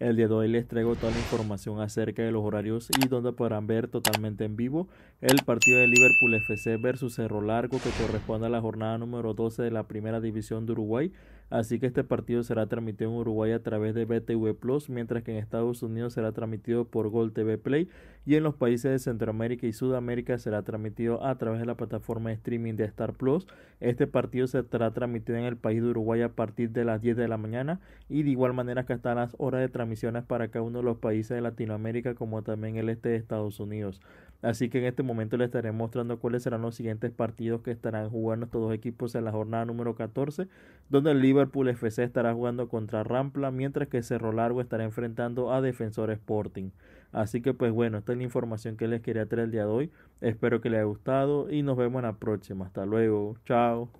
El día de hoy les traigo toda la información acerca de los horarios y donde podrán ver totalmente en vivo el partido de Liverpool FC versus Cerro Largo que corresponde a la jornada número 12 de la Primera División de Uruguay. Así que este partido será transmitido en Uruguay a través de BTV Plus, mientras que en Estados Unidos será transmitido por Gol TV Play y en los países de Centroamérica y Sudamérica será transmitido a través de la plataforma de streaming de Star Plus. Este partido se será transmitido en el país de Uruguay a partir de las 10 de la mañana y de igual manera que hasta las horas de transmisión misiones para cada uno de los países de Latinoamérica como también el este de Estados Unidos. Así que en este momento les estaré mostrando cuáles serán los siguientes partidos que estarán jugando estos dos equipos en la jornada número 14, donde el Liverpool FC estará jugando contra Rampla, mientras que Cerro Largo estará enfrentando a Defensor Sporting. Así que pues bueno, esta es la información que les quería traer el día de hoy. Espero que les haya gustado y nos vemos en la próxima. Hasta luego. Chao.